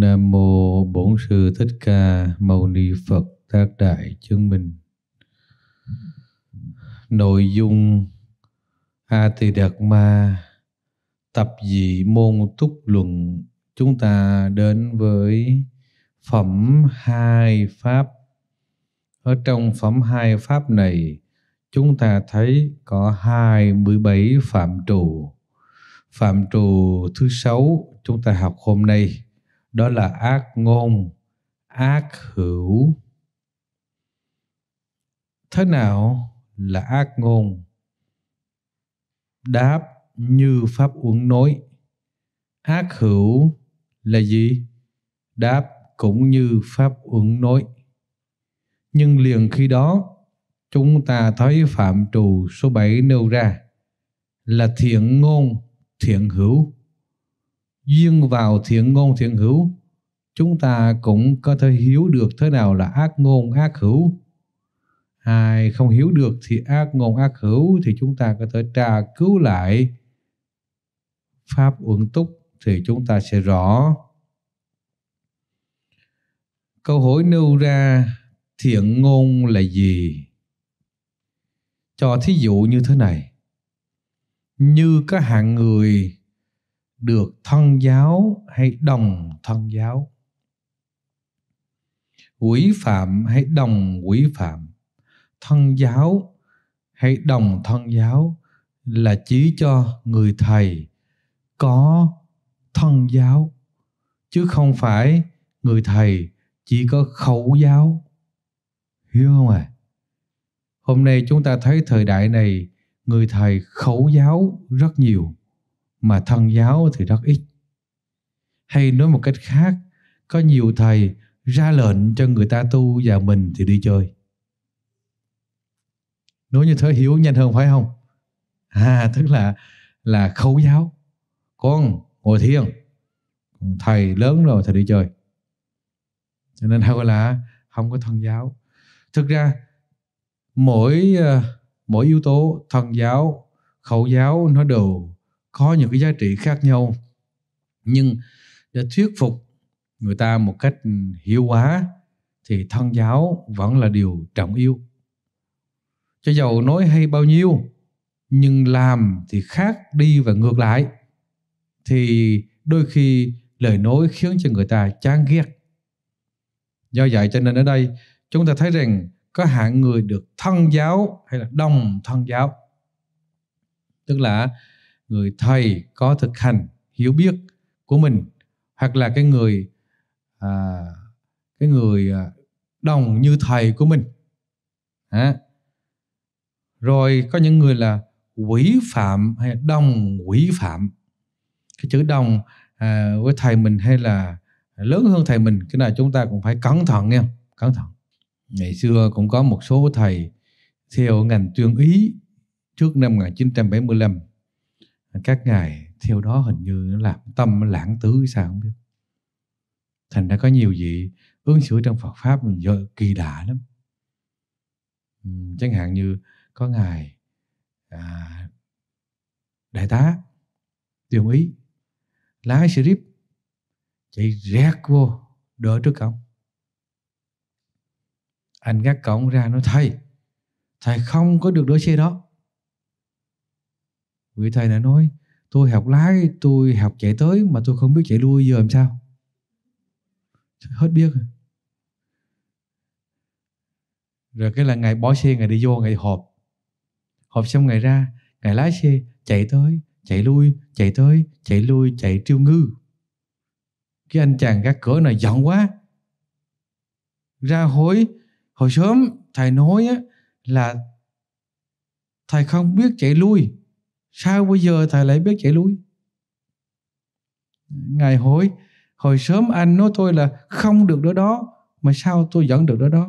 Nam mô Bổn sư Thích Ca Mâu Ni Phật Tác Đại Chứng Minh. Nội dung A Tỳ Đạt Ma tập dị môn túc luận chúng ta đến với phẩm hai pháp. Ở trong phẩm hai pháp này chúng ta thấy có 27 phạm trụ. Phạm trụ thứ sáu chúng ta học hôm nay đó là ác ngôn ác hữu thế nào là ác ngôn đáp như pháp uống nói ác hữu là gì đáp cũng như pháp uống nói nhưng liền khi đó chúng ta thấy phạm trù số 7 nêu ra là thiện ngôn thiện hữu duyên vào thiện ngôn thiện hữu chúng ta cũng có thể hiểu được thế nào là ác ngôn ác hữu ai không hiểu được thì ác ngôn ác hữu thì chúng ta có thể tra cứu lại pháp uẩn túc thì chúng ta sẽ rõ câu hỏi nêu ra thiện ngôn là gì cho thí dụ như thế này như có hạng người được thân giáo hay đồng thân giáo quỷ phạm hay đồng quỷ phạm thân giáo hay đồng thân giáo là chỉ cho người thầy có thân giáo chứ không phải người thầy chỉ có khẩu giáo hiểu không ạ à? hôm nay chúng ta thấy thời đại này người thầy khẩu giáo rất nhiều mà thân giáo thì rất ít. Hay nói một cách khác, có nhiều thầy ra lệnh cho người ta tu và mình thì đi chơi. Nói như thế hiểu nhanh hơn phải không? À, tức là là khấu giáo. Con ngồi thiền, thầy lớn rồi thầy đi chơi. Cho nên hay gọi là không có thân giáo. Thực ra mỗi ờ, mỗi yếu tố thân giáo, khẩu giáo nó đều có những cái giá trị khác nhau nhưng để thuyết phục người ta một cách hiệu quả thì thân giáo vẫn là điều trọng yêu cho dầu nói hay bao nhiêu nhưng làm thì khác đi và ngược lại thì đôi khi lời nói khiến cho người ta chán ghét do vậy cho nên ở đây chúng ta thấy rằng có hạng người được thân giáo hay là đồng thân giáo tức là người thầy có thực hành hiểu biết của mình hoặc là cái người à, cái người à, đồng như thầy của mình à. rồi có những người là quỷ phạm hay đồng quỷ phạm cái chữ đồng à, với thầy mình hay là lớn hơn thầy mình cái này chúng ta cũng phải cẩn thận nha cẩn thận ngày xưa cũng có một số thầy theo ngành tuyên ý trước năm 1975 các ngài theo đó hình như làm tâm lãng tứ sao không biết thành ra có nhiều vị ứng xử trong Phật pháp mình giờ kỳ lạ lắm ừ, chẳng hạn như có ngài à, đại tá tiêu ý lái xe jeep chạy rét vô đỡ trước cổng anh gác cổng ra nói thầy thầy không có được đỡ xe đó người thầy lại nói tôi học lái, tôi học chạy tới mà tôi không biết chạy lui giờ làm sao? Hết biết rồi. Rồi cái là ngày bỏ xe, ngày đi vô, ngày họp. Họp xong ngày ra, ngày lái xe chạy tới, chạy lui, chạy tới, chạy lui, chạy triêu ngư. Cái anh chàng gác cửa này giận quá. Ra hối, hồi sớm thầy nói á, là thầy không biết chạy lui sao bây giờ thầy lại biết chạy lui ngài hỏi hồi sớm anh nói tôi là không được đó đó mà sao tôi vẫn được đó đó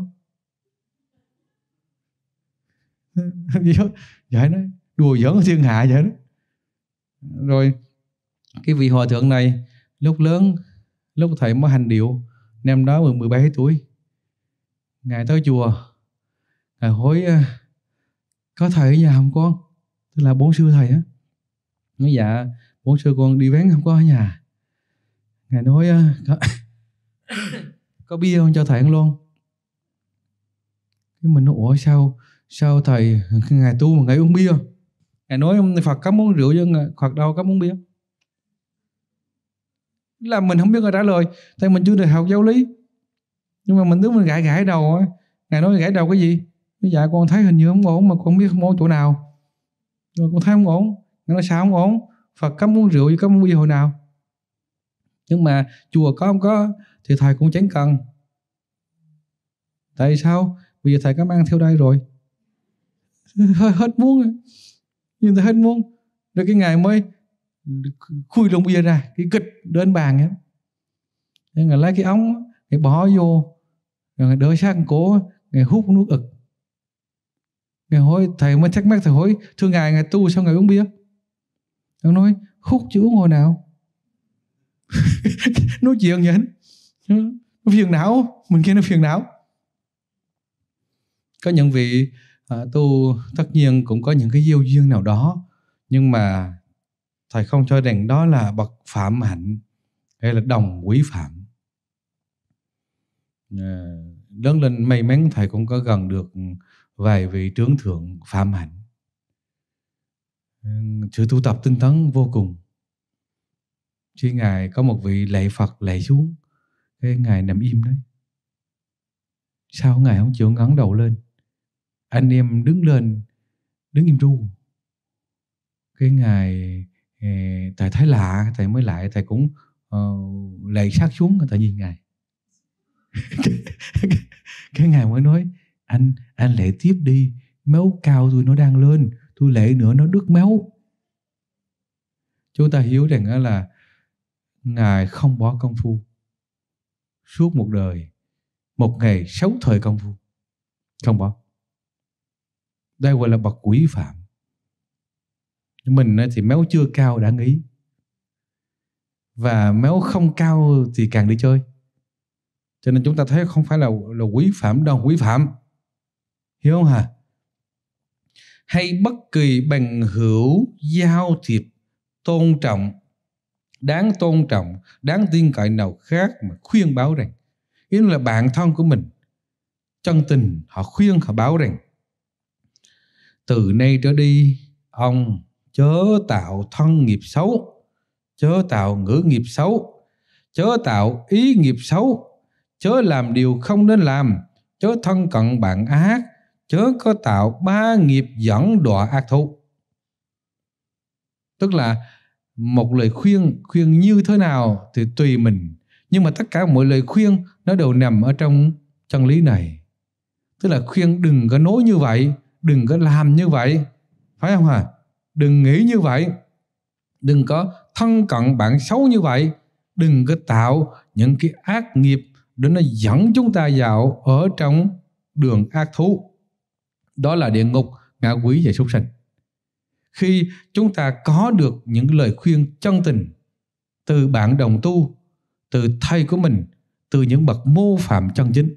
vậy đó đùa giỡn thiên hạ vậy đó rồi cái vị hòa thượng này lúc lớn lúc thầy mới hành điệu năm đó mười mười 17 tuổi ngài tới chùa ngài hỏi có thầy ở nhà không con tức là bốn sư thầy á nói dạ bốn sư con đi vén không có ở nhà ngài nói ờ, có, có bia không cho thầy ăn luôn cái mình nói ủa sao sao thầy ngài tu mà ngài uống bia ngài nói phật cấm uống rượu chứ phật đâu cấm uống bia là mình không biết người trả lời tại mình chưa được học giáo lý nhưng mà mình tướng mình gãi gãi đầu á ngài nói gãi đầu cái gì dạ con thấy hình như không ổn mà con biết không ổn chỗ nào rồi con thấy không ổn ngài nói sao không ổn phật cấm uống rượu chứ cấm uống bia hồi nào nhưng mà chùa có không có thì thầy cũng chẳng cần tại sao bây giờ thầy cấm ăn theo đây rồi hết, hết muốn rồi. nhưng hết muốn rồi cái ngày mới khui lông bia ra cái kịch đến bàn ấy nên người lấy cái ống thì bỏ vô rồi đỡ sang cổ người hút nước ực Ngày hồi thầy mới thắc mắc thầy hỏi thưa ngài ngài tu sao ngài uống bia? Ông nói khúc chứ uống hồi nào? nói chuyện vậy nó phiền não mình kia nó phiền não có những vị à, tu tất nhiên cũng có những cái yêu duyên nào đó nhưng mà thầy không cho rằng đó là bậc phạm hạnh hay là đồng quý phạm à, lớn lên may mắn thầy cũng có gần được vài vị trướng thượng phạm hạnh sự tu tập tinh tấn vô cùng khi ngài có một vị lạy phật lạy xuống cái ngài nằm im đấy sao ngài không chịu ngẩng đầu lên anh em đứng lên đứng im ru cái ngài ờ, tại thấy lạ thầy mới lại thầy cũng uh, lạy sát xuống tại nhìn ngài cái ngài mới nói anh anh lệ tiếp đi máu cao tôi nó đang lên tôi lệ nữa nó đứt máu chúng ta hiểu rằng là ngài không bỏ công phu suốt một đời một ngày sáu thời công phu không bỏ đây gọi là bậc quý phạm mình thì máu chưa cao đã nghĩ và máu không cao thì càng đi chơi cho nên chúng ta thấy không phải là là quý phạm đâu quý phạm hiểu không hả hay bất kỳ bằng hữu giao thiệp tôn trọng đáng tôn trọng đáng tin cậy nào khác mà khuyên báo rằng ý là bạn thân của mình chân tình họ khuyên họ báo rằng từ nay trở đi ông chớ tạo thân nghiệp xấu chớ tạo ngữ nghiệp xấu chớ tạo ý nghiệp xấu chớ làm điều không nên làm chớ thân cận bạn ác chớ có tạo ba nghiệp dẫn đọa ác thú tức là một lời khuyên khuyên như thế nào thì tùy mình nhưng mà tất cả mọi lời khuyên nó đều nằm ở trong chân lý này tức là khuyên đừng có nói như vậy đừng có làm như vậy phải không hả đừng nghĩ như vậy đừng có thân cận bạn xấu như vậy đừng có tạo những cái ác nghiệp để nó dẫn chúng ta vào ở trong đường ác thú đó là địa ngục ngạ quỷ và súc sanh khi chúng ta có được những lời khuyên chân tình từ bạn đồng tu từ thầy của mình từ những bậc mô phạm chân chính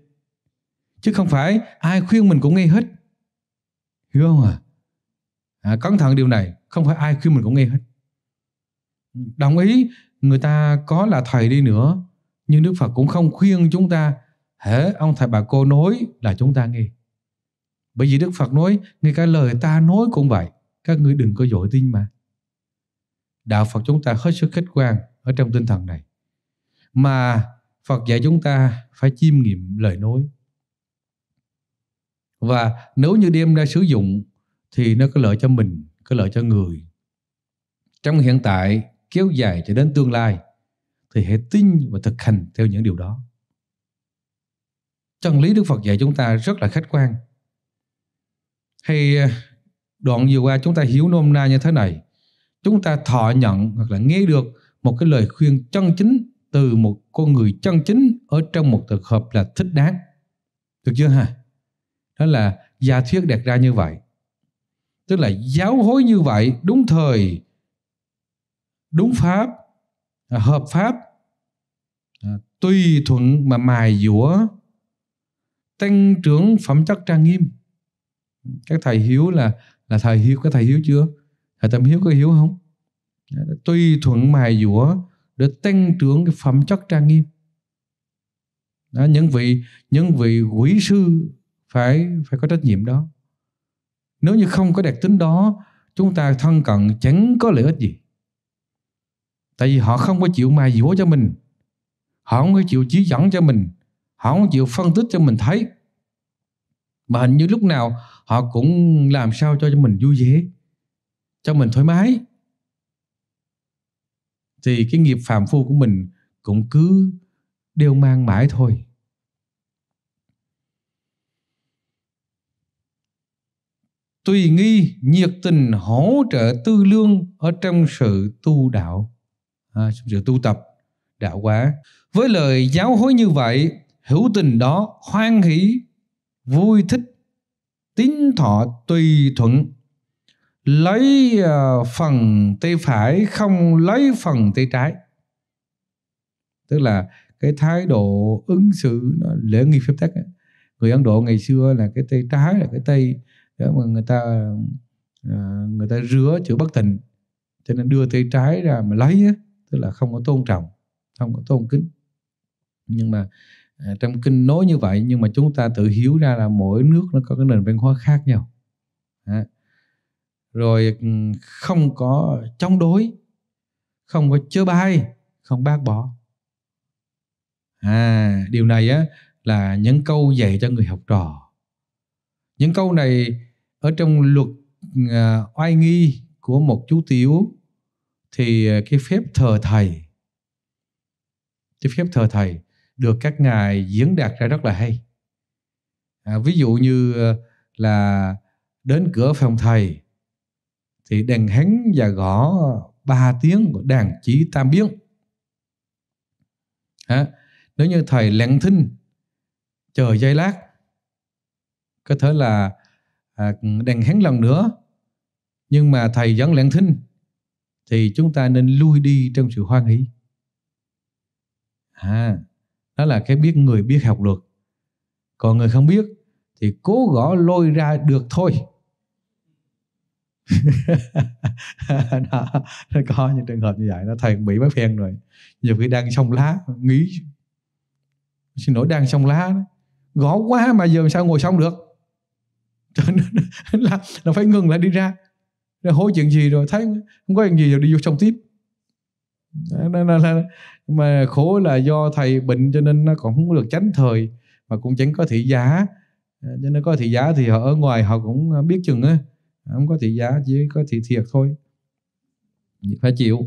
chứ không phải ai khuyên mình cũng nghe hết hiểu không à, à cẩn thận điều này không phải ai khuyên mình cũng nghe hết đồng ý người ta có là thầy đi nữa nhưng đức phật cũng không khuyên chúng ta hễ ông thầy bà cô nói là chúng ta nghe bởi vì Đức Phật nói, ngay cả lời ta nói cũng vậy, các ngươi đừng có dội tin mà. Đạo Phật chúng ta hết sức khách quan ở trong tinh thần này. Mà Phật dạy chúng ta phải chiêm nghiệm lời nói. Và nếu như đem ra sử dụng thì nó có lợi cho mình, có lợi cho người. Trong hiện tại kéo dài cho đến tương lai thì hãy tin và thực hành theo những điều đó. Chân lý Đức Phật dạy chúng ta rất là khách quan thì à, đoạn vừa qua chúng ta hiểu nôm na như thế này chúng ta thọ nhận hoặc là nghe được một cái lời khuyên chân chính từ một con người chân chính ở trong một thực hợp là thích đáng được chưa ha đó là giả thuyết đặt ra như vậy tức là giáo hối như vậy đúng thời đúng pháp à, hợp pháp à, tùy thuận mà mài dũa tăng trưởng phẩm chất trang nghiêm các thầy hiếu là là thầy hiếu có thầy hiếu chưa thầy tâm hiếu có hiếu không dạ, tùy thuận mài dũa để tăng trưởng cái phẩm chất trang nghiêm đó, những vị những vị quỷ sư phải phải có trách nhiệm đó nếu như không có đặc tính đó chúng ta thân cận chẳng có lợi ích gì tại vì họ không có chịu mài dũa cho mình họ không có chịu chỉ dẫn cho mình họ không chịu phân tích cho mình thấy mà hình như lúc nào họ cũng làm sao cho mình vui vẻ cho mình thoải mái thì cái nghiệp phàm phu của mình cũng cứ đều mang mãi thôi tùy nghi nhiệt tình hỗ trợ tư lương ở trong sự tu đạo à, trong sự tu tập đạo quả với lời giáo hối như vậy hữu tình đó hoan hỷ vui thích tín thọ tùy thuận lấy à, phần tay phải không lấy phần tay trái tức là cái thái độ ứng xử nó lễ nghi phép tắc người ấn độ ngày xưa là cái tay trái là cái tay để mà người ta à, người ta rửa chữa bất tình cho nên đưa tay trái ra mà lấy tức là không có tôn trọng không có tôn kính nhưng mà À, trong kinh nói như vậy nhưng mà chúng ta tự hiểu ra là mỗi nước nó có cái nền văn hóa khác nhau à, rồi ừ, không có chống đối không có chớ bai không bác bỏ à điều này á là những câu dạy cho người học trò những câu này ở trong luật à, oai nghi của một chú tiểu thì à, cái phép thờ thầy cái phép thờ thầy được các ngài diễn đạt ra rất là hay à, ví dụ như ờ, là đến cửa phòng thầy thì đàn hắn và gõ ba tiếng của đàn chỉ tam biến à, nếu như thầy lặng thinh chờ giây lát có thể là à, đàn hắn lần nữa nhưng mà thầy vẫn lặng thinh thì chúng ta nên lui đi trong sự hoan hỷ à đó là cái biết người biết học được còn người không biết thì cố gõ lôi ra được thôi đó, nó có những trường hợp như vậy nó thầy bị mấy phen rồi nhiều khi đang xong lá nghĩ xin lỗi đang xong lá gõ quá mà giờ sao ngồi xong được cho nên là, là phải ngừng lại đi ra rồi hối chuyện gì rồi thấy không có chuyện gì rồi đi vô trong tiếp đó, mà khổ là do thầy bệnh cho nên nó còn không được tránh thời mà cũng chẳng có thị giá ờ, cho nên có thị giá thì họ ở ngoài họ cũng biết chừng á không có thị giá chỉ có thị thiệt thôi phải chịu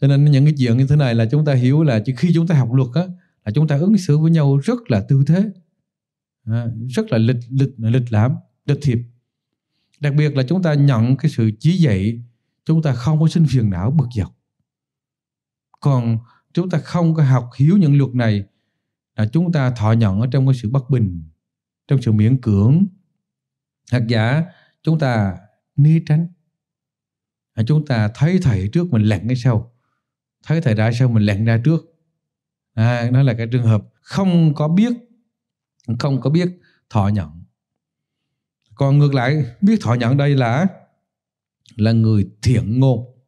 cho nên những cái chuyện như thế này là chúng ta hiểu là chỉ khi chúng ta học luật á là chúng ta ứng xử với nhau rất là tư thế ờ, rất là lịch lịch lịch lãm lịch thiệp đặc biệt là chúng ta nhận cái sự chỉ dạy chúng ta không có sinh phiền não bực dọc còn chúng ta không có học hiểu những luật này là chúng ta thọ nhận ở trong cái sự bất bình trong sự miễn cưỡng thật giả chúng ta né tránh chúng ta thấy thầy trước mình lặn cái sau thấy thầy ra sau mình lặn ra trước à, đó là cái trường hợp không có biết không có biết thọ nhận còn ngược lại biết thọ nhận đây là là người thiện ngôn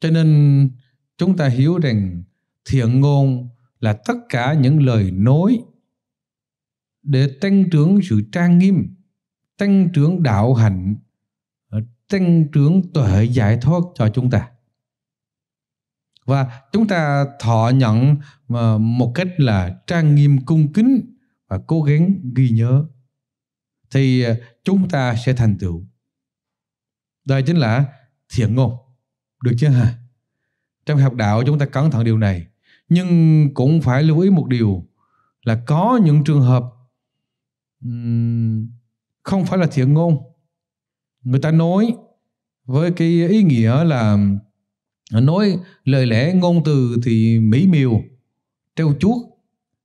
cho nên chúng ta hiểu rằng thiện ngôn là tất cả những lời nói để tăng trưởng sự trang nghiêm, tăng trưởng đạo hạnh, tăng trưởng tuệ giải thoát cho chúng ta. Và chúng ta thọ nhận ờ, một cách là trang nghiêm cung kính và cố gắng ghi nhớ thì ờ, chúng ta sẽ thành tựu. Đây chính là thiện ngôn. Được chưa hả? Trong học đạo chúng ta cẩn thận điều này. Nhưng cũng phải lưu ý một điều là có những trường hợp không phải là thiện ngôn. Người ta nói với cái ý nghĩa là nói lời lẽ ngôn từ thì mỹ miều, treo chuốt,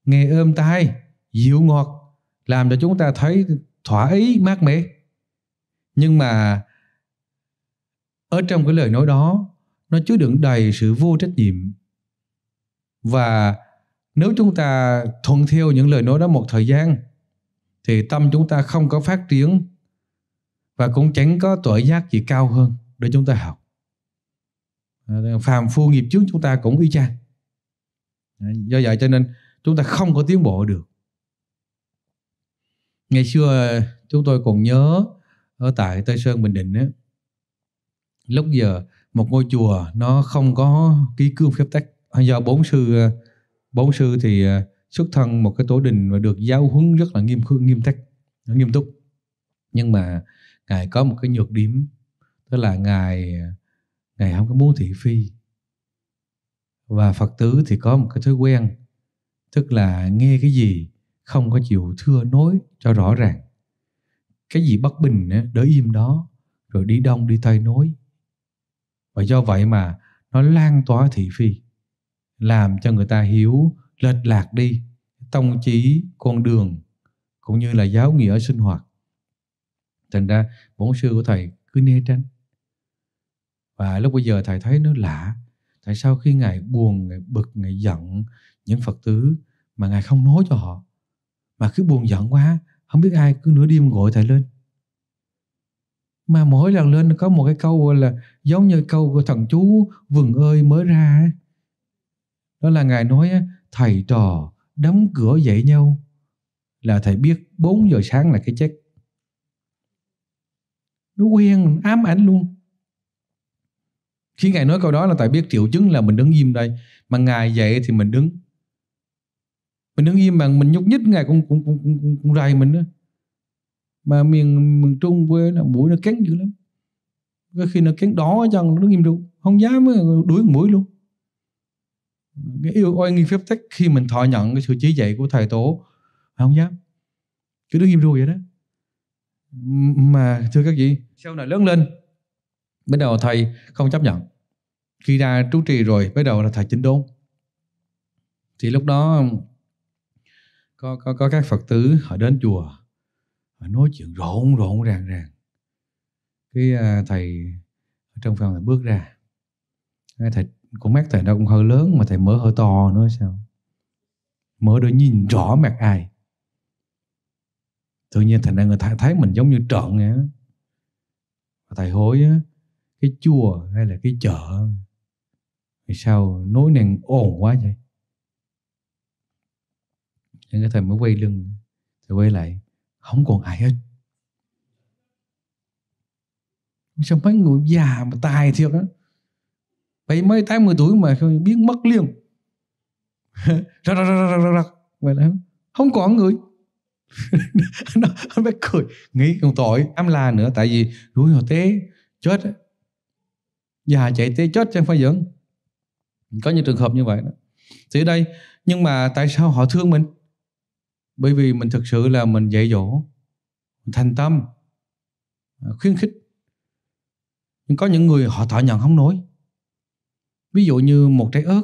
nghe ôm tai, dịu ngọt, làm cho chúng ta thấy thỏa ý mát mẻ. Nhưng mà ở trong cái lời nói đó nó chứa đựng đầy sự vô trách nhiệm và nếu chúng ta thuận theo những lời nói đó một thời gian thì tâm chúng ta không có phát triển và cũng chẳng có tội giác gì cao hơn để chúng ta học phàm phu nghiệp trước chúng ta cũng y chang do vậy cho nên chúng ta không có tiến bộ được ngày xưa chúng tôi còn nhớ ở tại tây sơn bình định á lúc giờ một ngôi chùa nó không có ký cương phép tắc do bốn sư bốn sư thì à, xuất thân một cái tổ đình và được giáo huấn rất là nghiêm khương nghiêm tắc nghiêm túc nhưng mà ngài có một cái nhược điểm tức là ngài à, ngài không có muốn thị phi và phật tử thì có một cái thói quen tức là nghe cái gì không có chịu thưa nối cho rõ ràng cái gì bất bình đỡ im đó rồi đi đông đi tây nói và do vậy mà nó lan tỏa thị phi làm cho người ta hiểu lệch lạc đi tông chí con đường cũng như là giáo nghĩa sinh hoạt thành ra bổn sư của thầy cứ né tránh và lúc bây giờ thầy thấy nó lạ tại sao khi ngài buồn ngài bực ngài giận những phật tử mà ngài không nói cho họ mà cứ buồn giận quá không biết ai cứ nửa đêm gọi thầy lên mà mỗi lần lên có một cái câu là giống như câu của thằng chú vừng ơi mới ra đó là ngài nói thầy trò đóng cửa dậy nhau là thầy biết 4 giờ sáng là cái chết nó quen ám ảnh luôn khi ngài nói câu đó là tại biết triệu chứng là mình đứng im đây mà ngài dậy thì mình đứng mình đứng im mà mình nhúc nhích ngài cũng cũng cũng cũng, cũng, cũng rầy mình đó mà miền miền trung quê là mũi nó cắn dữ lắm cái khi nó kiến đó chăng nó nghiêm trụ không dám đuổi mũi luôn cái yêu oai nghi phép tắc khi mình thọ nhận cái sự chỉ dạy của thầy tổ không dám cứ đứng nghiêm trụ vậy đó mà thưa các vị sau này lớn lên bắt đầu thầy không chấp nhận khi ra trú trì rồi bắt đầu là thầy chính đốn thì lúc đó có có có các phật tử họ đến chùa họ nói chuyện rộn rộn ràng ràng cái à, thầy trong phòng thầy bước ra cái thầy con mắt thầy nó cũng hơi lớn mà thầy mở hơi to nữa sao mở để nhìn rõ mặt ai tự nhiên thầy đang người thấy mình giống như trợn vậy á thầy hối á cái chùa hay là cái chợ thì sao nối nàng ồn quá vậy nên cái thầy mới quay lưng thầy quay lại không còn ai hết sampai người già mà tài thiệt á vậy mấy tám mươi tuổi mà biến mất liền ra ra ra ra ra vậy đó không có người nó nó phải cười nghĩ còn tội ám là nữa tại vì đuổi họ té chết á già chạy té chết chẳng phải giỡn có những trường hợp như vậy đó thì đây nhưng mà tại sao họ thương mình bởi vì mình thực sự là mình dạy dỗ thành tâm à, khuyến khích nhưng có những người họ thọ nhận không nổi ví dụ như một trái ớt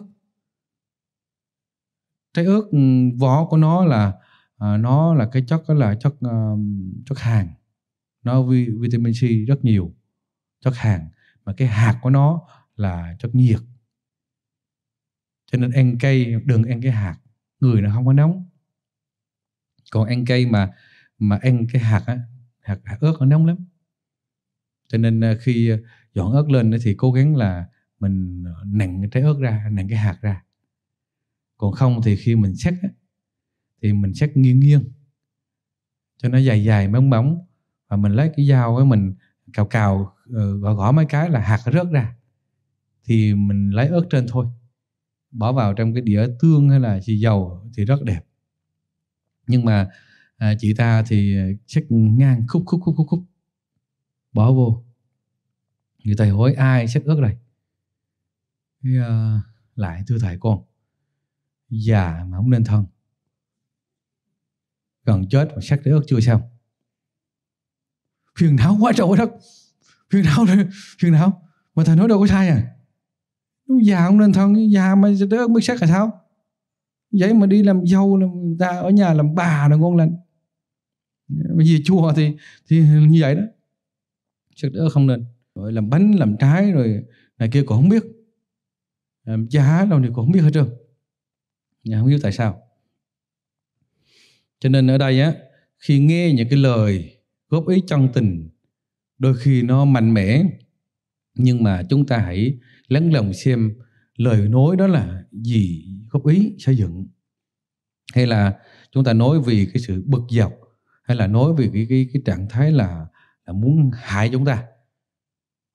trái ớt ừ, vỏ của nó là à, nó là cái chất đó là chất uh, chất hàng nó vitamin C rất nhiều chất hàng mà cái hạt của nó là chất nhiệt cho nên ăn cây đừng ăn cái hạt người nó không có nóng còn ăn cây mà mà ăn cái hạt á hạt, hạt ớt nó nóng lắm cho nên ờ, khi ờ, dọn ớt lên thì cố gắng là mình ờ, nặng cái trái ớt ra nặng cái hạt ra còn không thì khi mình xét thì mình xét nghiêng nghiêng cho nó dài dài bóng bóng và mình lấy cái dao ấy mình cào cào gõ gõ mấy cái là hạt rớt ra thì mình lấy ớt trên thôi bỏ vào trong cái đĩa tương hay là xì dầu thì rất đẹp nhưng mà à, chị ta thì xét ngang khúc khúc khúc khúc khúc bỏ vô người thầy hỏi ai xét ước này thì, uh, lại thưa thầy con già mà không nên thân gần chết mà xét để ước chưa xong phiền não quá trời quá đất phiền não phiền não mà thầy nói đâu có sai à Đúng già không nên thân già mà ước mới xét là sao vậy mà đi làm dâu là người ta ở nhà làm bà là ngon lành bây giờ chùa thì thì như vậy đó chứ đỡ không nên rồi làm bánh làm trái rồi này kia cũng không biết làm giá đâu thì cũng không biết hết trơn nhà không biết tại sao cho nên ở đây á khi nghe những cái lời góp ý chân tình đôi khi nó mạnh mẽ nhưng mà chúng ta hãy lắng lòng xem lời nói đó là gì góp ý xây dựng hay là chúng ta nói vì cái sự bực dọc hay là nói vì cái cái, cái trạng thái là là muốn hại chúng ta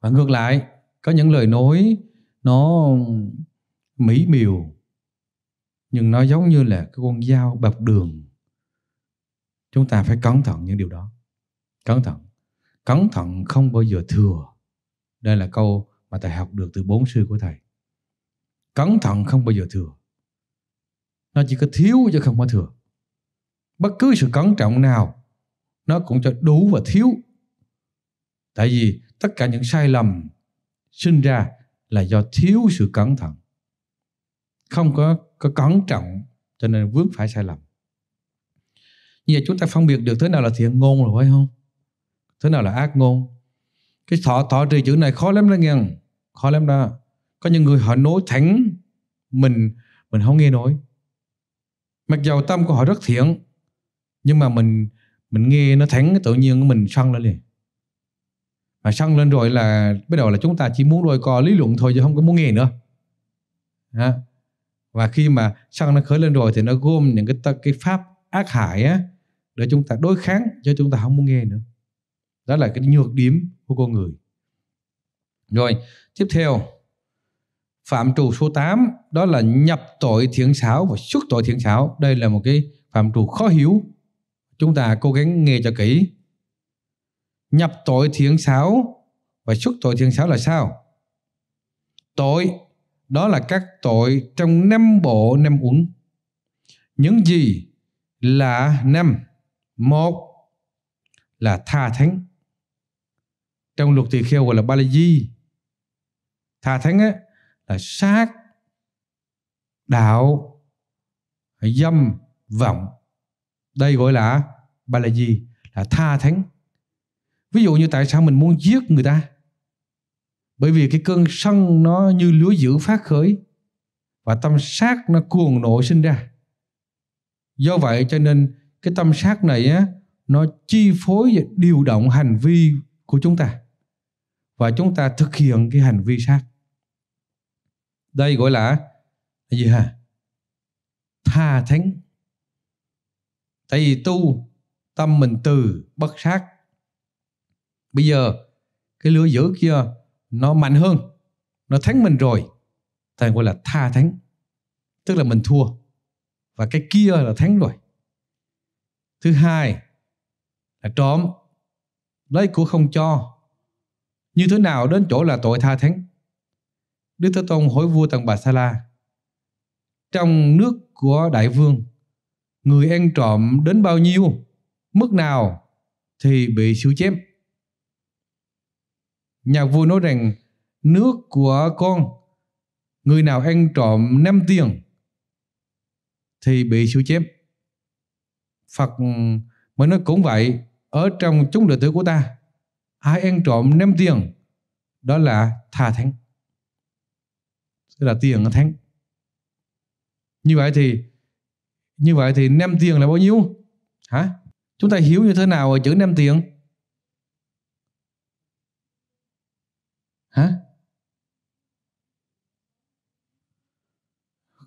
và ngược lại có những lời nói nó mỹ miều nhưng nó giống như là cái con dao bọc đường chúng ta phải cẩn thận những điều đó cẩn thận cẩn thận không bao giờ thừa đây là câu mà thầy học được từ bốn sư của thầy cẩn thận không bao giờ thừa nó chỉ có thiếu chứ không có thừa bất cứ sự cẩn trọng nào nó cũng cho đủ và thiếu tại vì tất cả những sai lầm sinh ra là do thiếu sự cẩn thận không có, có cẩn trọng cho nên vướng phải sai lầm như vậy chúng ta phân biệt được thế nào là thiện ngôn rồi phải không thế nào là ác ngôn cái thọ thọ trì chữ này khó lắm đó nghe khó lắm đó có những người họ nói thẳng mình mình không nghe nổi mặc dầu tâm của họ rất thiện nhưng mà mình mình nghe nó thẳng tự nhiên mình xoăn lên liền và xong lên rồi là bắt đầu là chúng ta chỉ muốn đôi co lý luận thôi chứ không có muốn nghe nữa đó. và khi mà sân nó khởi lên rồi thì nó gồm những cái cái pháp ác hại á để chúng ta đối kháng cho chúng ta không muốn nghe nữa đó là cái nhược điểm của con người rồi tiếp theo phạm trù số 8 đó là nhập tội thiện xảo và xuất tội thiện xảo đây là một cái phạm trù khó hiểu chúng ta cố gắng nghe cho kỹ nhập tội thiện sáu và xuất tội thiện sáu là sao tội đó là các tội trong năm bộ năm uẩn những gì là năm một là tha thánh trong luật tỳ kheo gọi là ba la di tha thánh á, là sát đạo dâm vọng đây gọi là ba la di là tha thánh ví dụ như tại sao mình muốn giết người ta bởi vì cái cơn sân nó như lúa dữ phát khởi và tâm sát nó cuồng nộ sinh ra do vậy cho nên cái tâm sát này á nó chi phối và điều động hành vi của chúng ta và chúng ta thực hiện cái hành vi sát đây gọi là, là gì hả tha thánh tại vì tu tâm mình từ bất sát bây giờ cái lửa dữ kia nó mạnh hơn nó thắng mình rồi ta gọi là tha thắng tức là mình thua và cái kia là thắng rồi thứ hai là trộm lấy của không cho như thế nào đến chỗ là tội tha thắng đức thế tôn hỏi vua tần bà sa la trong nước của đại vương người ăn trộm đến bao nhiêu mức nào thì bị xử chém Nhà vua nói rằng nước của con người nào ăn trộm năm tiền thì bị siêu chém. Phật ừ, mới nói cũng vậy ở trong chúng đệ tử của ta ai ăn trộm năm tiền đó là tha thắng. tức là tiền là thắng. như vậy thì như vậy thì năm tiền là bao nhiêu hả chúng ta hiểu như thế nào ở chữ năm tiền hả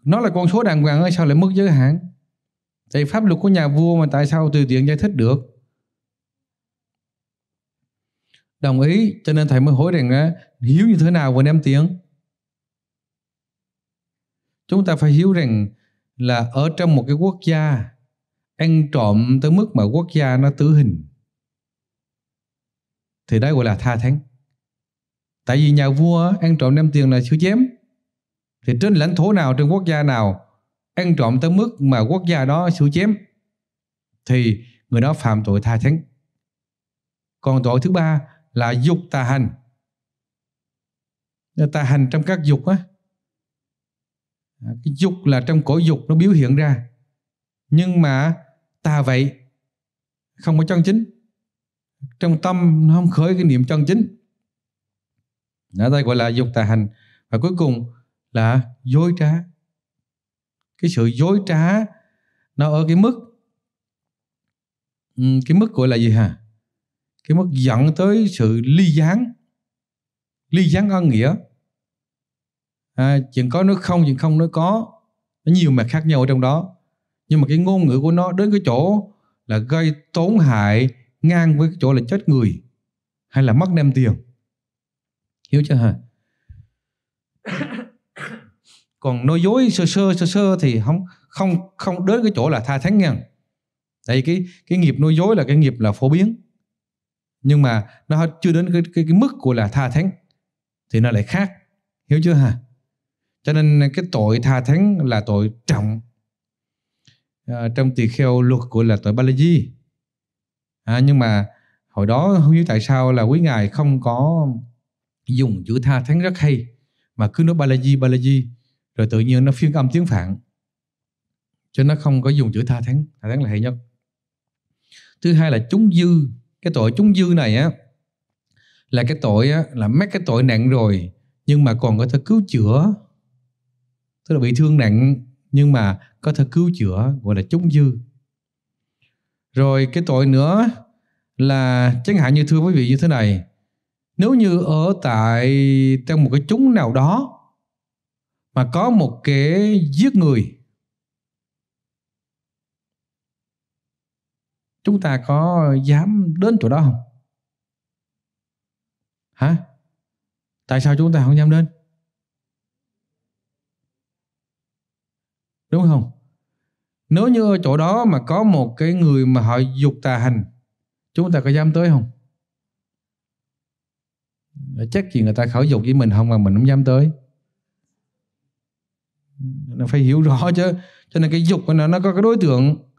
nó là con số đàng hoàng ơi sao lại mất giới hạn tại pháp luật của nhà vua mà tại sao từ tiện giải thích được đồng ý cho nên thầy mới hỏi rằng á, hiếu như thế nào và đem tiếng chúng ta phải hiểu rằng là ở trong một cái quốc gia ăn trộm tới mức mà quốc gia nó tử hình thì đấy gọi là tha thánh tại vì nhà vua ăn trộm đem tiền là siêu chém thì trên lãnh thổ nào trên quốc gia nào ăn trộm tới mức mà quốc gia đó siêu chém thì người đó phạm tội tha thánh còn tội thứ ba là dục tà hành tà hành trong các dục á cái dục là trong cổ dục nó biểu hiện ra nhưng mà tà vậy không có chân chính trong tâm nó không khởi cái niệm chân chính đó ta gọi là dục tà hành và cuối cùng là dối trá cái sự dối trá nó ở cái mức cái mức gọi là gì hả cái mức dẫn tới sự ly gián ly gián ân nghĩa à, chuyện có nó không chuyện không nó có nó nhiều mặt khác nhau ở trong đó nhưng mà cái ngôn ngữ của nó đến cái chỗ là gây tổn hại ngang với cái chỗ là chết người hay là mất đem tiền hiểu chưa hả còn nói dối sơ sơ sơ sơ thì không không không đến cái chỗ là tha thánh nha tại vì cái cái nghiệp nói dối là cái nghiệp là phổ biến nhưng mà nó chưa đến cái cái, cái mức của là tha thánh thì nó lại khác hiểu chưa hả cho nên cái tội tha thánh là tội trọng à, trong tỳ kheo luật của là tội ba la di à, nhưng mà hồi đó không biết tại sao là quý ngài không có dùng chữ tha thánh rất hay mà cứ nói Balaji Balaji rồi tự nhiên nó phiên âm tiếng Phạn cho nó không có dùng chữ tha thánh tha thánh là hay nhất thứ hai là chúng dư cái tội chúng dư này á là cái tội á, là mắc cái tội nặng rồi nhưng mà còn có thể cứu chữa tức là bị thương nặng nhưng mà có thể cứu chữa gọi là chúng dư rồi cái tội nữa là chẳng hạn như thưa quý vị như thế này nếu như ở tại trong một cái chúng nào đó mà có một kẻ giết người chúng ta có dám đến chỗ đó không hả tại sao chúng ta không dám đến đúng không nếu như ở chỗ đó mà có một cái người mà họ dục tà hành chúng ta có dám tới không chắc gì người ta khảo dục với mình không mà mình không dám tới nó phải hiểu rõ chứ cho nên cái dục của nó nó có cái đối tượng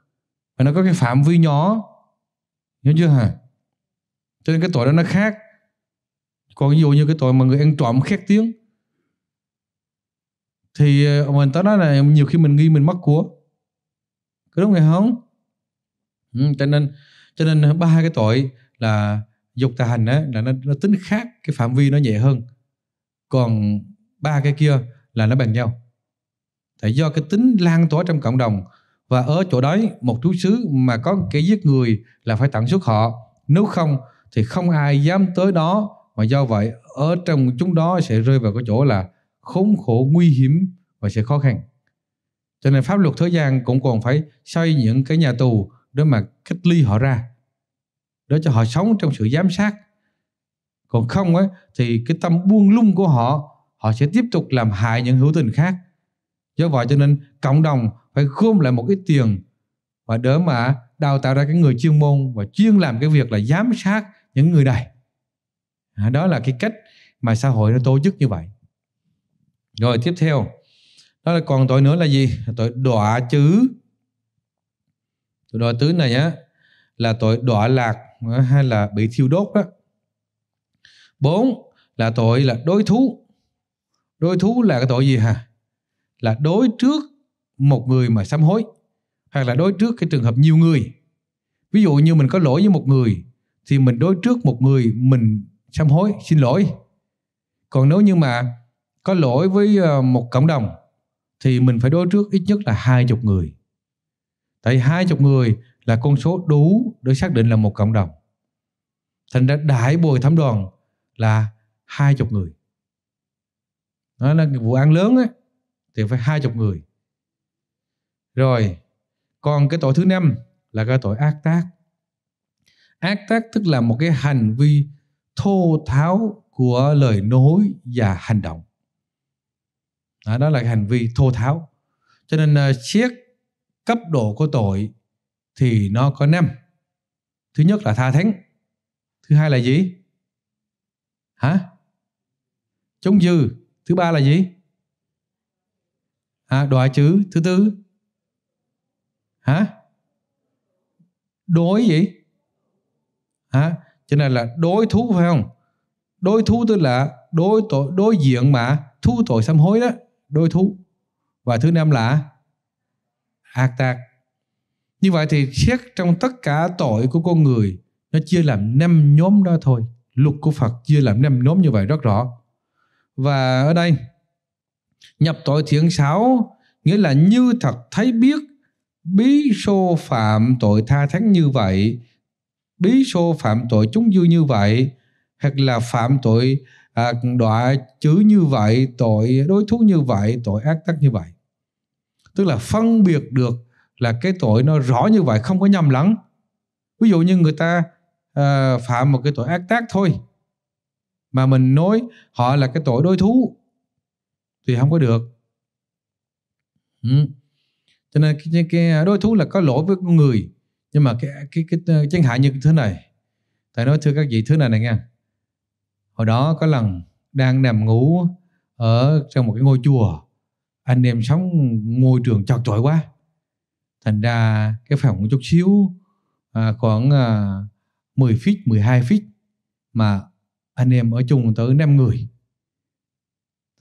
và nó có cái phạm vi nhỏ nhớ chưa hả cho nên cái tội đó nó khác còn ví dụ như cái tội mà người ăn trộm khét tiếng thì ờ, mình tới nói là nhiều khi mình nghi mình mất của có đúng hay không ừ, cho nên cho nên ba cái tội là dục tà hành á, là nó, nó tính khác cái phạm vi nó nhẹ hơn còn ba cái kia là nó bằng nhau tại do cái tính lan tỏa trong cộng đồng và ở chỗ đấy một chú xứ mà có cái giết người là phải tận xuất họ nếu không thì không ai dám tới đó và do vậy ở trong chúng đó sẽ rơi vào cái chỗ là khốn khổ nguy hiểm và sẽ khó khăn cho nên pháp luật thế gian cũng còn phải xây những cái nhà tù để mà cách ly họ ra để cho họ sống trong sự giám sát còn không ấy, thì cái tâm buông lung của họ họ sẽ tiếp tục làm hại những hữu tình khác do vậy cho nên cộng đồng phải gom lại một ít tiền và đỡ mà đào tạo ra cái người chuyên môn và chuyên làm cái việc là giám sát những người này à, đó là cái cách mà xã hội nó tổ chức như vậy rồi tiếp theo đó là còn tội nữa là gì tội đọa chứ, tội đọa tứ này á là tội đọa lạc hay là bị thiêu đốt đó bốn là tội là đối thú đối thú là cái tội gì hả là đối trước một người mà sám hối hoặc là đối trước cái trường hợp nhiều người ví dụ như mình có lỗi với một người thì mình đối trước một người mình sám hối xin lỗi còn nếu như mà có lỗi với ờ, một cộng đồng thì mình phải đối trước ít nhất là hai chục người tại hai chục người là con số đủ để xác định là một cộng đồng. Thành ra đại bồi thẩm đoàn là hai chục người. Đó là vụ án lớn ấy, thì phải hai chục người. Rồi, còn cái tội thứ năm là cái tội ác tác. Ác tác tức là một cái hành vi thô tháo của lời nói và hành động. Đó, đó là hành vi thô tháo. Cho nên uh, cấp độ của tội thì nó có năm thứ nhất là tha thánh thứ hai là gì hả chống dư thứ ba là gì à, đoại chữ thứ tư hả đối gì hả cho nên là đối thú phải không đối thú tức là đối tội đối diện mà thu tội sám hối đó đối thú và thứ năm là ác tạc như vậy thì xét trong tất cả tội của con người nó chia làm năm nhóm đó thôi. Luật của Phật chia làm năm nhóm như vậy rất rõ. Và ở đây nhập tội thiện sáu nghĩa là như thật thấy biết bí sô phạm tội tha thắng như vậy, bí sô phạm tội chúng dư như vậy, hoặc là phạm tội à, đọa chữ như vậy, tội đối thú như vậy, tội ác tắc như vậy. Tức là phân biệt được là cái tội nó rõ như vậy không có nhầm lẫn ví dụ như người ta uh, phạm một cái tội ác tác thôi mà mình nói họ là cái tội đối thú thì không có được ừ. cho nên cái, cái đối thú là có lỗi với con người nhưng mà cái cái cái chẳng hạn như thế này thầy nói thưa các vị thứ này này nha hồi đó có lần đang nằm ngủ ở trong một cái ngôi chùa anh em sống môi trường chọc chội quá thành ra cái phòng một chút xíu à, khoảng à, 10 feet 12 feet mà anh em ở chung tới 5 người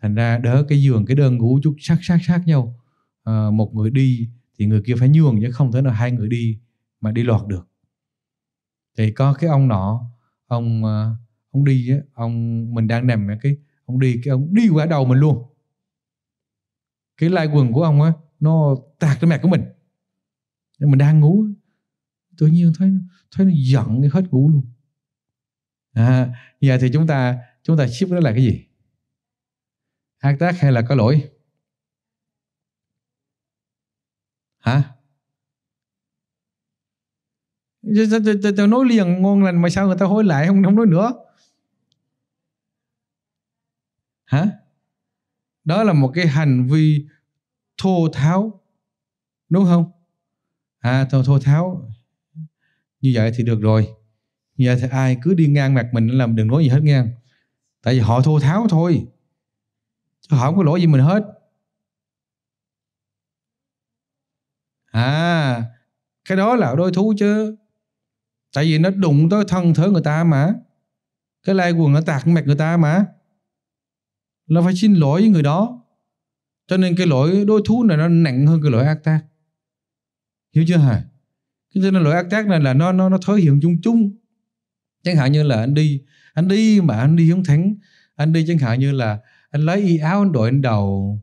thành ra đỡ cái giường cái đơn ngủ chút sát sát sát nhau à, một người đi thì người kia phải nhường chứ không thể nào hai người đi mà đi lọt được thì có cái ông nọ ông à, ông đi ông mình đang nằm cái ông đi cái ông đi qua đầu mình luôn cái lai quần của ông á nó tạt tới mặt của mình nhưng mà đang ngủ tự nhiên thấy thấy nó giận hết ngủ luôn à, giờ thì chúng ta chúng ta ship đó là cái gì ác tác hay là có lỗi hả tao nói liền ngon lành mà sao người ta hối lại không không nói nữa hả đó là một cái hành vi thô tháo đúng không à, thô, thô tháo như vậy thì được rồi như vậy thì ai cứ đi ngang mặt mình làm đừng nói gì hết ngang tại vì họ thô tháo thôi chứ họ không có lỗi gì mình hết à cái đó là đôi thú chứ tại vì nó đụng tới thân thớ người ta mà cái lai quần nó tạc mặt người ta mà nó phải xin lỗi với người đó cho nên cái lỗi đôi thú này nó nặng hơn cái lỗi ác tác hiểu chưa hả cho nên loại ác tác này là nó nó nó thói hiện chung chung chẳng hạn như là anh đi anh đi mà anh đi không thắng anh đi chẳng hạn như là anh lấy y áo anh đội anh đầu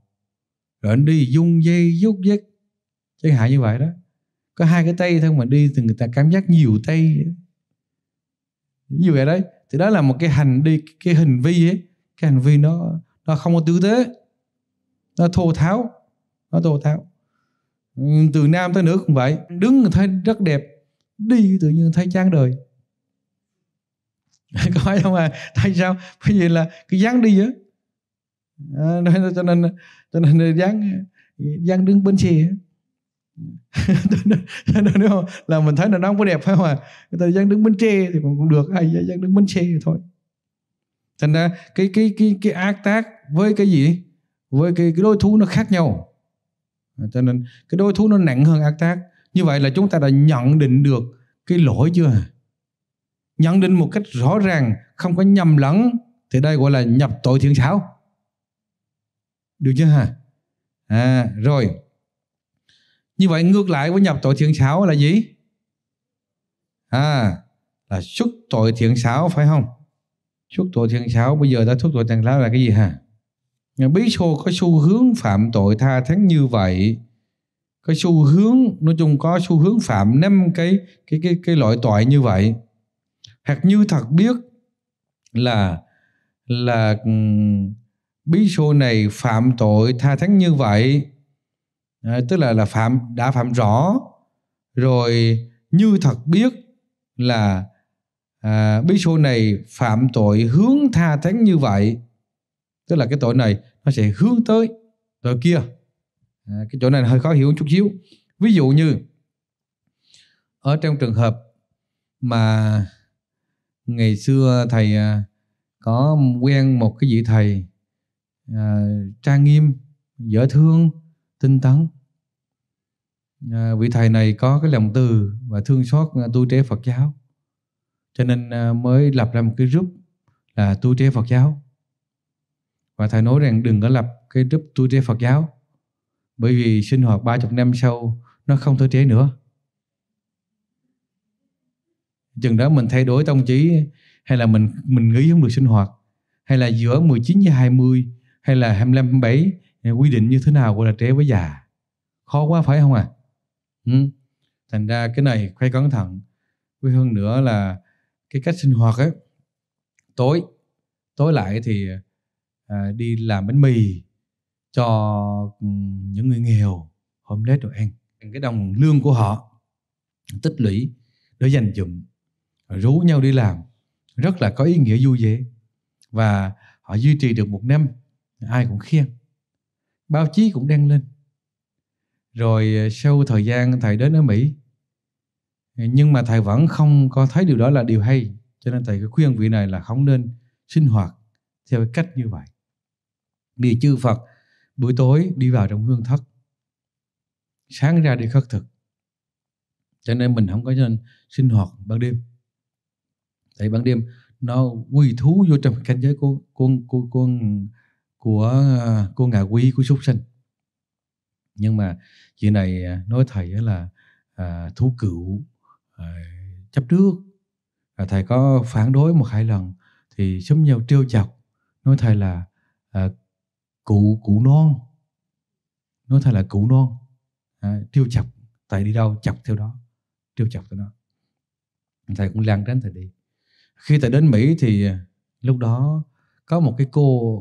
rồi anh đi dung dây dốc dứt chẳng hạn như vậy đó có hai cái tay thôi mà đi thì người ta cảm giác nhiều tay như vậy đấy thì đó là một cái hành đi cái hành vi ấy cái hành vi nó nó không có tư tế nó thô tháo nó thô tháo từ nam tới nữ cũng vậy đứng thấy rất đẹp đi tự nhiên thấy chán đời có phải không à tại sao bởi vì là cái dáng đi á à, cho nên cho nên dáng dáng đứng bên xe cho nên là mình thấy là nó không có đẹp phải không à người ta dáng đứng bên tre thì còn cũng được ai dáng đứng bên xe thôi thành ra cái cái cái cái ác tác với cái gì với cái, cái đối thủ nó khác nhau cho nên cái đối thủ nó nặng hơn ác tác như vậy là chúng ta đã nhận định được cái lỗi chưa nhận định một cách rõ ràng không có nhầm lẫn thì đây gọi là nhập tội thiện xảo được chưa hả à rồi như vậy ngược lại với nhập tội thiện xảo là gì à là xuất tội thiện xảo phải không xuất tội thiện xảo bây giờ ta xuất tội thiện xảo là cái gì hả bí xô có xu hướng phạm tội tha tháng như vậy có xu hướng nói chung có xu hướng phạm năm cái cái cái cái loại tội như vậy hoặc như thật biết là là ừ, bí xô này phạm tội tha tháng như vậy à, tức là là phạm đã phạm rõ rồi như thật biết là à, bí xô này phạm tội hướng tha tháng như vậy tức là cái tội này nó sẽ hướng tới tội kia à, cái chỗ này hơi khó hiểu một chút xíu ví dụ như ở trong trường hợp mà ngày xưa thầy à, có quen một cái vị thầy à, trang nghiêm dễ thương tinh tấn à, vị thầy này có cái lòng từ và thương xót à, tu trẻ phật giáo cho nên à, mới lập ra một cái group là tu trẻ phật giáo và thầy nói rằng đừng có lập cái group tu trẻ Phật giáo bởi vì sinh hoạt 30 năm sau nó không thể trễ nữa chừng đó mình thay đổi tông chí hay là mình mình nghĩ không được sinh hoạt hay là giữa 19 với 20 hay là 25 27 quy định như thế nào gọi là trẻ với già khó quá phải không à ừ. thành ra cái này phải cẩn thận với hơn nữa là cái cách sinh hoạt ấy tối tối lại thì À, đi làm bánh mì cho ừ, những người nghèo hôm đấy rồi ăn cái đồng lương của họ tích lũy để dành dụm rủ nhau đi làm rất là có ý nghĩa vui vẻ và họ duy trì được một năm ai cũng khen báo chí cũng đăng lên rồi à, sau thời gian thầy đến ở mỹ nhưng mà thầy vẫn không có thấy điều đó là điều hay cho nên thầy khuyên vị này là không nên sinh hoạt theo cách như vậy đi chư Phật buổi tối đi vào trong hương thất sáng ra đi khất thực cho nên mình không có nên sinh hoạt ban đêm tại ban đêm nó quy thú vô trong cảnh giới của của của của của, của ngạ quý của súc sinh nhưng mà chuyện này nói thầy là à, thú cựu à, chấp trước à, thầy có phản đối một hai lần thì sớm nhau trêu chọc nói thầy là à, cụ cụ non nói thật là cụ non à, trêu chọc thầy đi đâu chọc theo đó tiêu chọc theo đó thầy cũng lan tránh thầy đi khi thầy đến mỹ thì à, lúc đó có một cái cô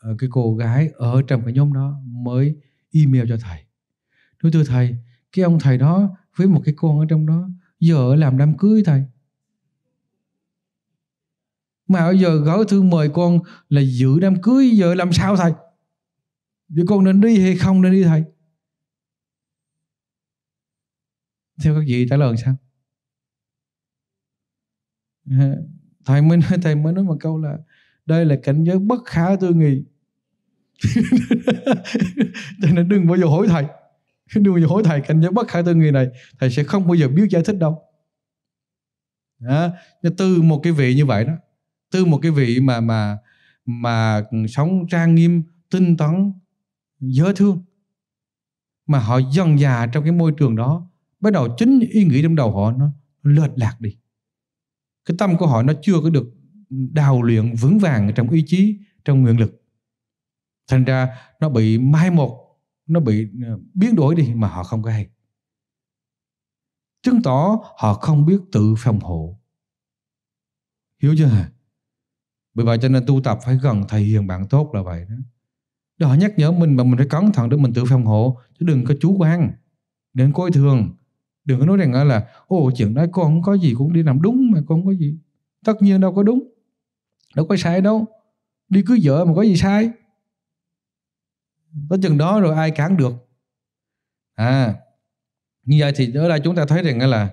à, cái cô gái ở trong cái nhóm đó mới email cho thầy nói thưa thầy cái ông thầy đó với một cái con ở trong đó giờ làm đám cưới thầy mà bây giờ gửi thư mời con là giữ đám cưới giờ làm sao thầy Vậy con nên đi hay không nên đi thầy? Theo các vị trả lời sao? Thầy mới nói, thầy mới nói một câu là đây là cảnh giới bất khả tư nghị. Cho nên đừng bao giờ hỏi thầy. Đừng bao giờ hỏi thầy cảnh giới bất khả tư nghị này. Thầy sẽ không bao giờ biết giải thích đâu. Đó. Từ một cái vị như vậy đó. Từ một cái vị mà mà mà sống trang nghiêm tinh tấn dơ thương mà họ dần già trong cái môi trường đó bắt đầu chính ý nghĩ trong đầu họ nó, nó lệch lạc đi cái tâm của họ nó chưa có được đào luyện vững vàng trong ý chí trong nguyện lực thành ra nó bị mai một nó bị ờ, biến đổi đi mà họ không có hay chứng tỏ họ không biết tự phòng hộ hiểu chưa hả bởi vậy cho nên tu tập phải gần thầy hiền bạn tốt là vậy đó để họ nhắc nhở mình mà mình phải cẩn thận để mình tự phòng hộ chứ đừng có chú quan đừng coi thường đừng có nói rằng là ô chuyện đó con không có gì cũng đi làm đúng mà con không có gì tất nhiên đâu có đúng đâu có sai đâu đi cứ vợ mà có gì sai tới chừng đó rồi ai cản được à như vậy thì ở đây chúng ta thấy rằng là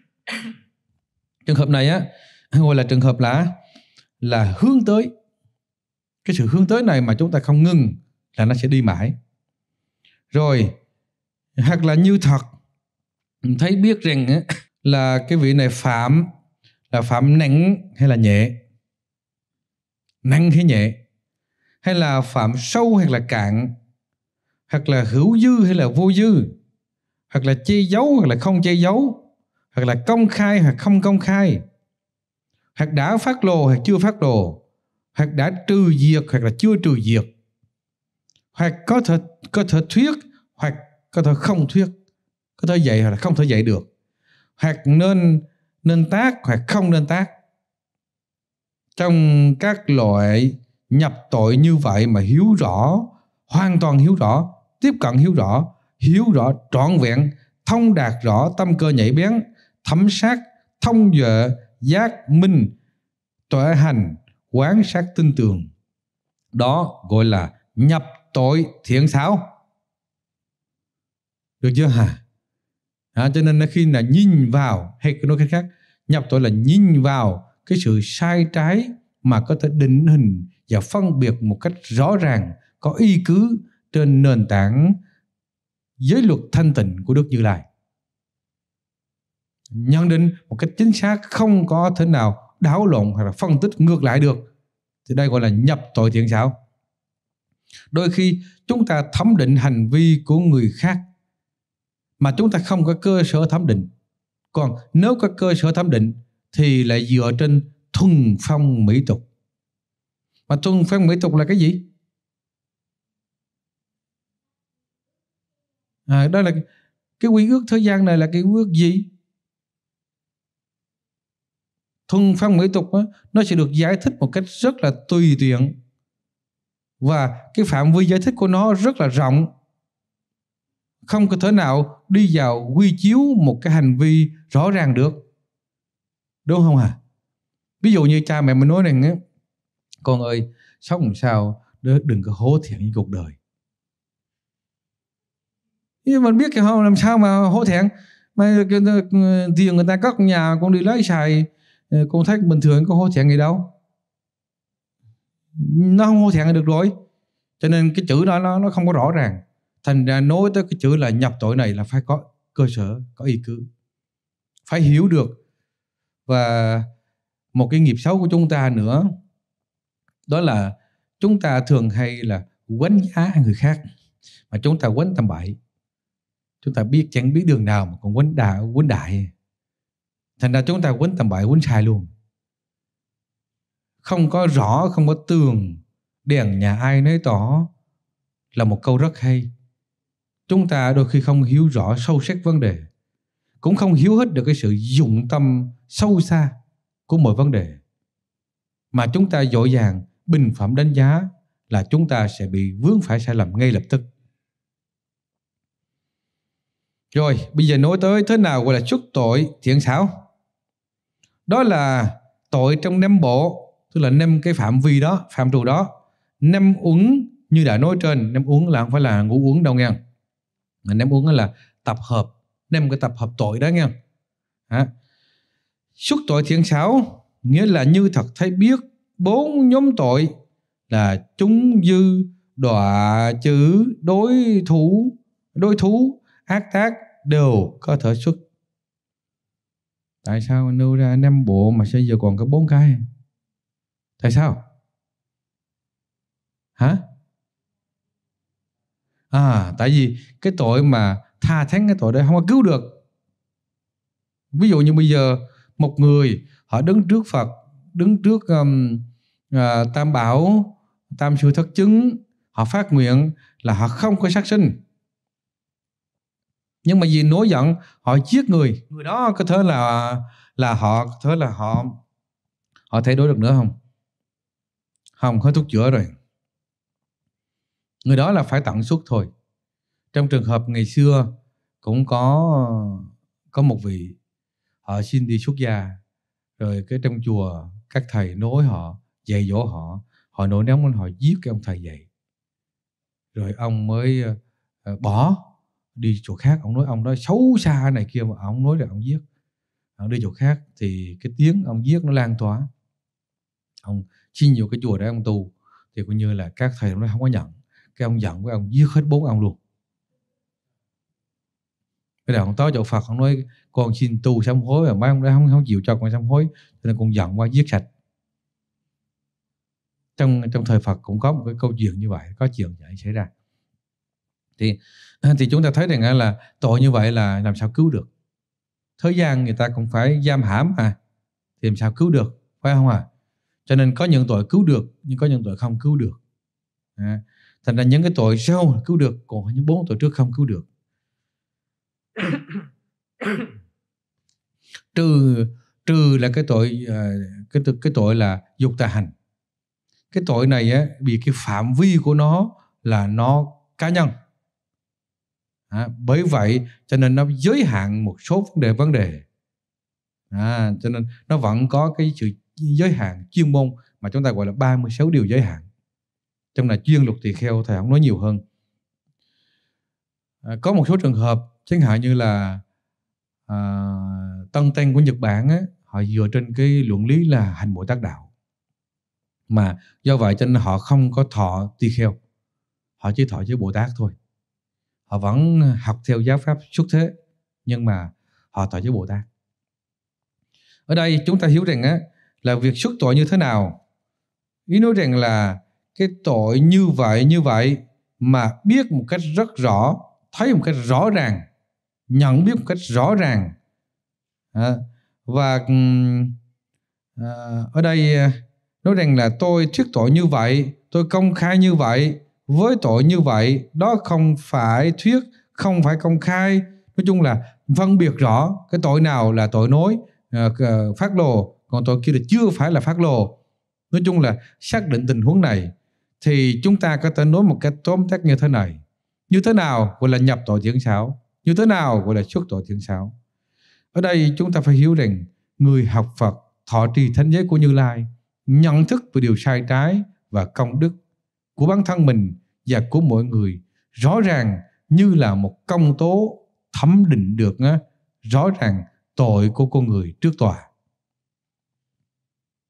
trường hợp này á gọi là trường hợp là là hướng tới cái sự hướng tới này mà chúng ta không ngừng là nó sẽ đi mãi rồi hoặc là như thật thấy biết rằng là cái vị này phạm là phạm nặng hay là nhẹ nặng hay nhẹ hay là phạm sâu hay là cạn hoặc là hữu dư hay là vô dư hoặc là che giấu hoặc là không che giấu hoặc là công khai hoặc không công khai hoặc đã phát lồ hoặc chưa phát đồ hoặc đã trừ diệt hoặc là chưa trừ diệt hoặc có thể có thể thuyết hoặc có thể không thuyết có thể dạy hoặc là không thể dạy được hoặc nên nên tác hoặc không nên tác trong các loại nhập tội như vậy mà hiếu rõ hoàn toàn hiếu rõ tiếp cận hiếu rõ hiếu rõ trọn vẹn thông đạt rõ tâm cơ nhảy bén thấm sát thông dựa giác minh tuệ hành quán sát tinh tường đó gọi là nhập tội thiện xảo được chưa hả à, cho nên khi là nhìn vào hay nói cách khác nhập tội là nhìn vào cái sự sai trái mà có thể định hình và phân biệt một cách rõ ràng có y cứ trên nền tảng giới luật thanh tịnh của Đức Như Lai. Nhận định một cách chính xác không có thế nào đáo lộn hoặc là phân tích ngược lại được thì đây gọi là nhập tội thiện xảo đôi khi chúng ta thẩm định hành vi của người khác mà chúng ta không có cơ sở thẩm định còn nếu có cơ sở thẩm định thì lại dựa trên thuần phong mỹ tục mà thuần phong mỹ tục là cái gì à, đó là cái quy ước thời gian này là cái quy ước gì thuần phong mỹ tục đó, nó sẽ được giải thích một cách rất là tùy tiện và cái phạm vi giải thích của nó rất là rộng không có thể nào đi vào quy chiếu một cái hành vi rõ ràng được đúng không ạ à? ví dụ như cha mẹ mình nói rằng á con ơi sống làm sao để đừng có hố thẹn với cuộc đời nhưng mình biết thì không làm sao mà hố thẹn mà tiền người ta cất nhà con đi lấy xài Ờ, con thách bình thường có hô thẹn gì đâu nó không hô thẹn được rồi cho nên cái chữ đó nó nó không có rõ ràng thành ra nói tới cái chữ là nhập tội này là phải có cơ sở có ý cứ phải hiểu được và một cái nghiệp xấu của chúng ta nữa đó là chúng ta thường hay là quấn giá người khác mà chúng ta quấn tầm bậy chúng ta biết chẳng biết đường nào mà còn quấn đại quánh đại thành ra chúng ta quýnh tầm bậy quýnh sai luôn không có rõ không có tường đèn nhà ai nấy tỏ là một câu rất hay chúng ta đôi khi không hiểu rõ sâu sắc vấn đề cũng không hiểu hết được cái sự dụng tâm sâu xa của mọi vấn đề mà chúng ta dội dàng bình phẩm đánh giá là chúng ta sẽ bị vướng phải sai lầm ngay lập tức rồi bây giờ nói tới thế nào gọi là xuất tội thiện xảo đó là tội trong năm bộ tức là năm cái phạm vi đó phạm trù đó năm uống như đã nói trên năm uống là không phải là ngủ uống đâu nha mà năm uống là tập hợp năm cái tập hợp tội đó nha à. xuất tội thiện xảo nghĩa là như thật thấy biết bốn nhóm tội là chúng dư đọa chữ đối thủ đối thú ác tác đều có thể xuất tại sao nêu ra năm bộ mà sao giờ còn có bốn cái tại sao hả à tại vì cái tội mà tha thánh cái tội đấy không có cứu được ví dụ như bây giờ một người họ đứng trước phật đứng trước um, uh, tam bảo tam sư thất chứng họ phát nguyện là họ không có sát sinh nhưng mà vì nổi giận họ giết người người đó có thể là là họ có thể là họ họ thay đổi được nữa không không hết thuốc chữa rồi người đó là phải tận suốt thôi trong trường hợp ngày xưa cũng có có một vị họ xin đi xuất gia rồi cái trong chùa các thầy nối họ dạy dỗ họ họ nổi nóng lên họ giết cái ông thầy dạy rồi ông mới ờ, bỏ đi chỗ khác ông nói ông nói xấu xa này kia mà ông nói là ông giết ông ờ, đi chỗ khác thì cái tiếng ông giết nó lan tỏa ông xin nhiều cái chùa để ông tu thì coi như là các thầy nó không có nhận cái ông giận với ông giết hết bốn ông luôn cái đầu ông tới chỗ Phật ông nói con xin tu sám hối và mấy ông đó không không chịu cho con sám hối cho nên con giận qua giết sạch trong trong thời Phật cũng có một cái câu chuyện như vậy có chuyện vậy xảy ra thì à, thì chúng ta thấy rằng là tội như vậy là làm sao cứu được Thời gian người ta cũng phải giam hãm mà thì làm sao cứu được phải không à cho nên có những tội cứu được nhưng có những tội không cứu được à, thành ra những cái tội sau cứu được còn những bốn tội trước không cứu được trừ trừ là cái tội à, cái cái tội là dục tà hành cái tội này á, vì cái phạm vi của nó là nó cá nhân à, bởi vậy cho nên nó giới hạn một số vấn đề vấn đề à, cho nên nó vẫn có cái sự giới hạn chuyên môn mà chúng ta gọi là 36 điều giới hạn trong là chuyên luật tỳ kheo thầy không nói nhiều hơn à, có một số trường hợp chẳng hạn như là à, tân ten của nhật bản á, họ dựa trên cái luận lý là hành bộ tác đạo mà do vậy cho nên họ không có thọ tỳ kheo họ chỉ thọ với bồ tát thôi họ vẫn học theo giáo pháp xuất thế nhưng mà họ tội với bồ tát ở đây chúng ta hiểu rằng á, là việc xuất tội như thế nào ý nói rằng là cái tội như vậy như vậy mà biết một cách rất rõ thấy một cách rõ ràng nhận biết một cách rõ ràng à, và à, ở đây à, nói rằng là tôi thuyết tội như vậy tôi công khai như vậy với tội như vậy đó không phải thuyết không phải công khai nói chung là phân biệt rõ cái tội nào là tội nối ờ, phát lồ còn tội kia là chưa phải là phát lồ nói chung là xác định tình huống này thì chúng ta có thể nói một cách tóm tắt như thế này như thế nào gọi là nhập tội thiện xảo như thế nào gọi là xuất tội thiện xảo ở đây chúng ta phải hiểu rằng người học Phật thọ trì thánh giới của Như Lai nhận thức về điều sai trái và công đức của bản thân mình và của mọi người rõ ràng như là một công tố thẩm định được á rõ ràng tội của con người trước tòa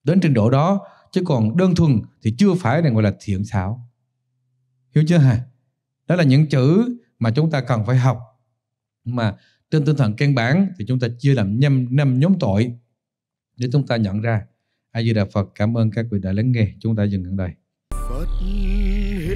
đến trình độ đó chứ còn đơn thuần thì chưa phải là gọi là thiện xảo hiểu chưa hả đó là những chữ mà chúng ta cần phải học mà trên tinh thần căn bản thì chúng ta chia làm năm năm nhóm tội để chúng ta nhận ra a di đà phật cảm ơn các vị đã lắng nghe chúng ta dừng gần đây But